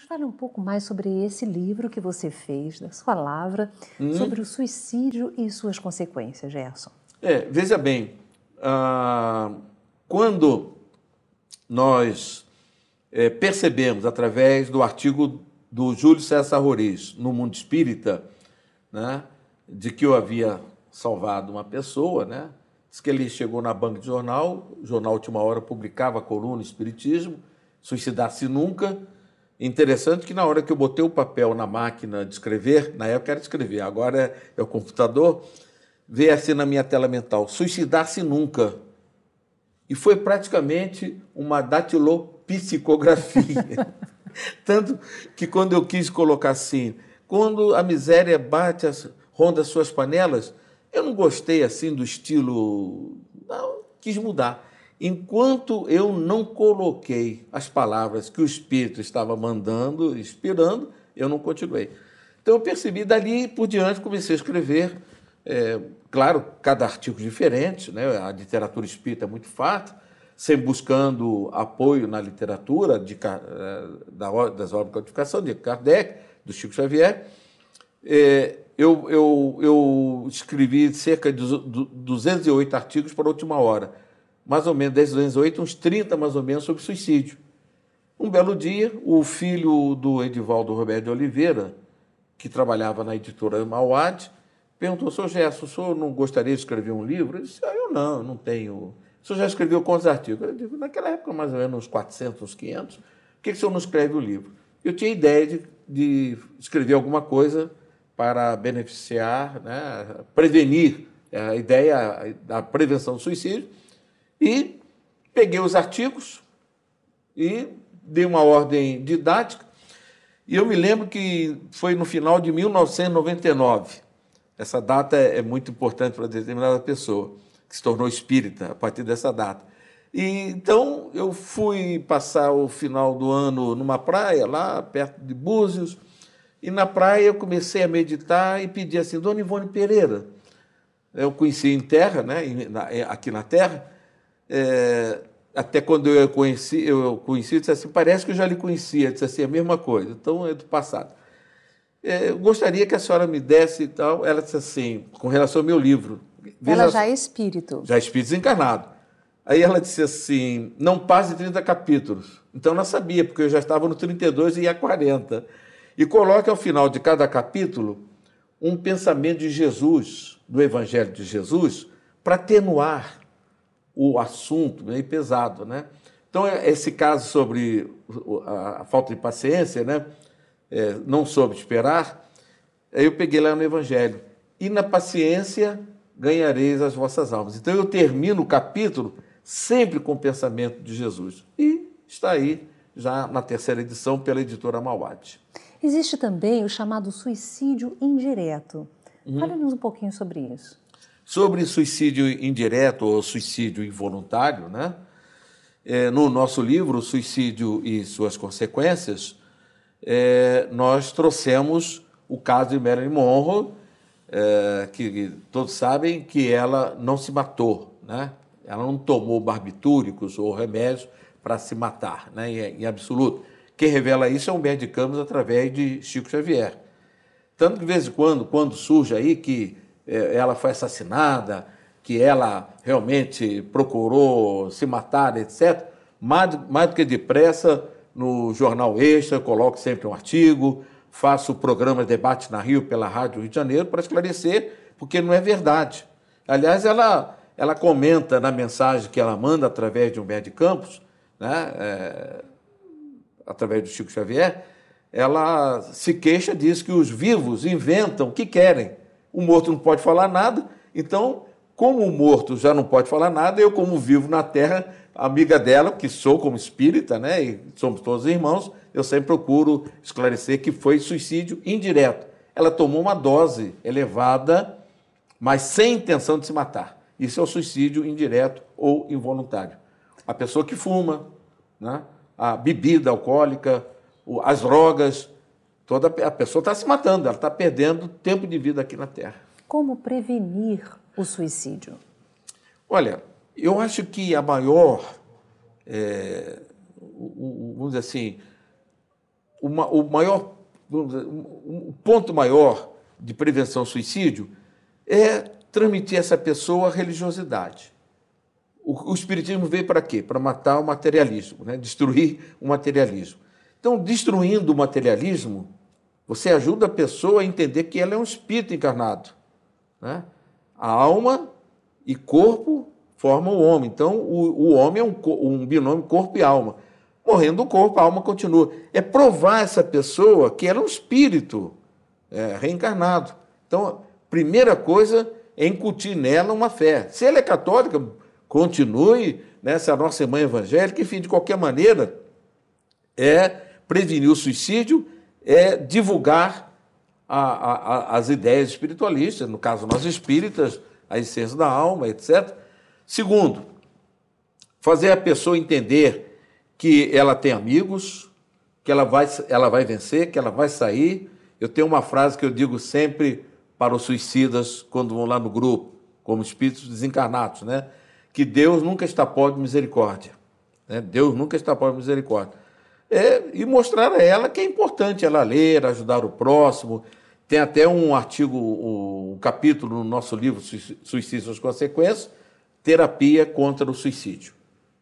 Nos fale um pouco mais sobre esse livro que você fez, da sua palavra, hum. sobre o suicídio e suas consequências, Gerson. É, veja bem, ah, quando nós é, percebemos, através do artigo do Júlio César Roriz, no Mundo Espírita, né, de que eu havia salvado uma pessoa, né? Diz que ele chegou na banca de jornal, o jornal Última Hora publicava a coluna Espiritismo, suicidar-se nunca, Interessante que na hora que eu botei o papel na máquina de escrever, na época era escrever, agora é, é o computador, veio assim na minha tela mental: suicidar-se nunca. E foi praticamente uma datilopsicografia. Tanto que quando eu quis colocar assim, quando a miséria bate, as, ronda suas panelas, eu não gostei assim do estilo. Não, quis mudar enquanto eu não coloquei as palavras que o Espírito estava mandando, inspirando, eu não continuei. Então eu percebi, dali por diante, comecei a escrever, é, claro, cada artigo diferente, né? a literatura espírita é muito farta, sempre buscando apoio na literatura de, é, da, das obras de codificação de Kardec, do Chico Xavier. É, eu, eu, eu escrevi cerca de 208 artigos para a última hora mais ou menos, desde 2008 uns 30 mais ou menos, sobre suicídio. Um belo dia, o filho do Edivaldo Roberto de Oliveira, que trabalhava na editora Mauad, perguntou, seu Gerson, o senhor não gostaria de escrever um livro? Ele disse, ah, eu não, não tenho. O senhor já escreveu quantos artigos? Eu digo, naquela época, mais ou menos uns 400, uns 500. Por que, que o senhor não escreve o livro? Eu tinha ideia de, de escrever alguma coisa para beneficiar, né, prevenir eh, a ideia da prevenção do suicídio e peguei os artigos e dei uma ordem didática. E eu me lembro que foi no final de 1999. Essa data é, é muito importante para determinada pessoa, que se tornou espírita a partir dessa data. E, então eu fui passar o final do ano numa praia, lá perto de Búzios, e na praia eu comecei a meditar e pedi assim, Dona Ivone Pereira, eu conheci em terra, né, aqui na terra, é, até quando eu conheci, eu conheci, eu disse assim, parece que eu já lhe conhecia, eu disse assim, é a mesma coisa, então é do passado. É, eu gostaria que a senhora me desse e tal, ela disse assim, com relação ao meu livro. Ela já é espírito. Já é espírito desencarnado. Aí ela disse assim, não passe 30 capítulos. Então não sabia, porque eu já estava no 32 e ia 40. E coloque ao final de cada capítulo um pensamento de Jesus, do Evangelho de Jesus, para atenuar o assunto meio pesado, né? Então, é, esse caso sobre a falta de paciência, né? É, não soube esperar, aí eu peguei lá no Evangelho. E na paciência ganhareis as vossas almas. Então, eu termino o capítulo sempre com o pensamento de Jesus. E está aí, já na terceira edição, pela editora Mauad. Existe também o chamado suicídio indireto. Uhum. Fale-nos um pouquinho sobre isso. Sobre suicídio indireto ou suicídio involuntário, né? É, no nosso livro, Suicídio e Suas Consequências, é, nós trouxemos o caso de Marilyn Monroe, é, que, todos sabem que ela não se matou, né? ela não tomou barbitúricos ou remédios para se matar, né? em, em absoluto. Quem revela isso é o médico de Campos através de Chico Xavier. Tanto que, de vez em quando, quando surge aí que é, ela foi assassinada, que ela realmente procurou se matar, etc. Mais, mais do que depressa, no Jornal Extra, coloco sempre um artigo, faço o programa Debate na Rio pela Rádio Rio de Janeiro para esclarecer, porque não é verdade. Aliás, ela, ela comenta na mensagem que ela manda através de um de Campos, né, é, através do Chico Xavier, ela se queixa, diz que os vivos inventam o que querem o morto não pode falar nada, então, como o morto já não pode falar nada, eu, como vivo na terra, amiga dela, que sou como espírita, né, e somos todos irmãos, eu sempre procuro esclarecer que foi suicídio indireto. Ela tomou uma dose elevada, mas sem intenção de se matar. Isso é o suicídio indireto ou involuntário. A pessoa que fuma, né, a bebida alcoólica, as drogas, Toda a pessoa está se matando, ela está perdendo tempo de vida aqui na Terra. Como prevenir o suicídio? Olha, eu acho que a maior, é, o, o, vamos dizer assim, uma, o maior, o um, um ponto maior de prevenção ao suicídio é transmitir essa pessoa a religiosidade. O, o espiritismo veio para quê? Para matar o materialismo, né? destruir o materialismo. Então, destruindo o materialismo, você ajuda a pessoa a entender que ela é um espírito encarnado. Né? A alma e corpo formam o homem. Então, o, o homem é um, um binômio corpo e alma. Morrendo o corpo, a alma continua. É provar essa pessoa que ela é um espírito é, reencarnado. Então, primeira coisa é incutir nela uma fé. Se ela é católica, continue nessa né, nossa irmã evangélica, enfim, de qualquer maneira, é prevenir o suicídio é divulgar a, a, a, as ideias espiritualistas, no caso nós espíritas, a essência da alma, etc. Segundo, fazer a pessoa entender que ela tem amigos, que ela vai, ela vai vencer, que ela vai sair. Eu tenho uma frase que eu digo sempre para os suicidas quando vão lá no grupo, como espíritos desencarnados, né? Que Deus nunca está pobre de misericórdia. Né? Deus nunca está pobre de misericórdia é, e mostrar a ela que é importante ela ler, ajudar o próximo. Tem até um artigo, um capítulo no nosso livro Suicídio as Consequências, Terapia contra o Suicídio,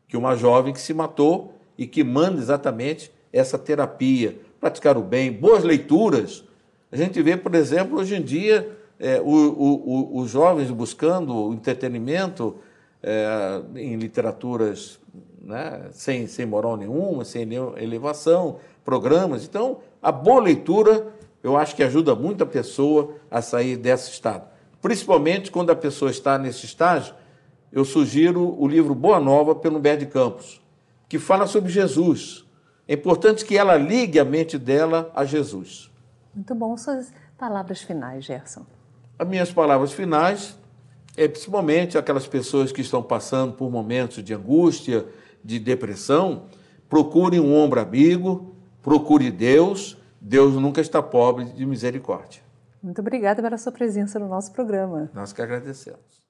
que uma jovem que se matou e que manda exatamente essa terapia, praticar o bem, boas leituras. A gente vê, por exemplo, hoje em dia, é, o, o, o, os jovens buscando entretenimento é, em literaturas né? sem, sem moral nenhuma, sem nenhuma elevação, programas. Então, a boa leitura, eu acho que ajuda muito a pessoa a sair desse estado. Principalmente quando a pessoa está nesse estágio, eu sugiro o livro Boa Nova, pelo Humberto de Campos, que fala sobre Jesus. É importante que ela ligue a mente dela a Jesus. Muito bom. Suas palavras finais, Gerson. As minhas palavras finais é principalmente aquelas pessoas que estão passando por momentos de angústia, de depressão, procure um ombro amigo, procure Deus. Deus nunca está pobre de misericórdia. Muito obrigada pela sua presença no nosso programa. Nós que agradecemos.